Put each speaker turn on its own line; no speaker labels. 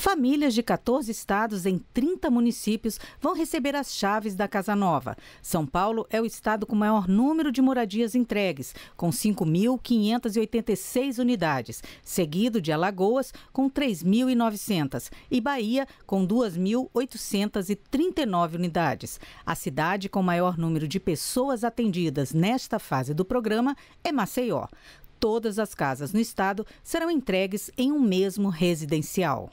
Famílias de 14 estados em 30 municípios vão receber as chaves da Casa Nova. São Paulo é o estado com maior número de moradias entregues, com 5.586 unidades, seguido de Alagoas, com 3.900, e Bahia, com 2.839 unidades. A cidade com maior número de pessoas atendidas nesta fase do programa é Maceió. Todas as casas no estado serão entregues em um mesmo residencial.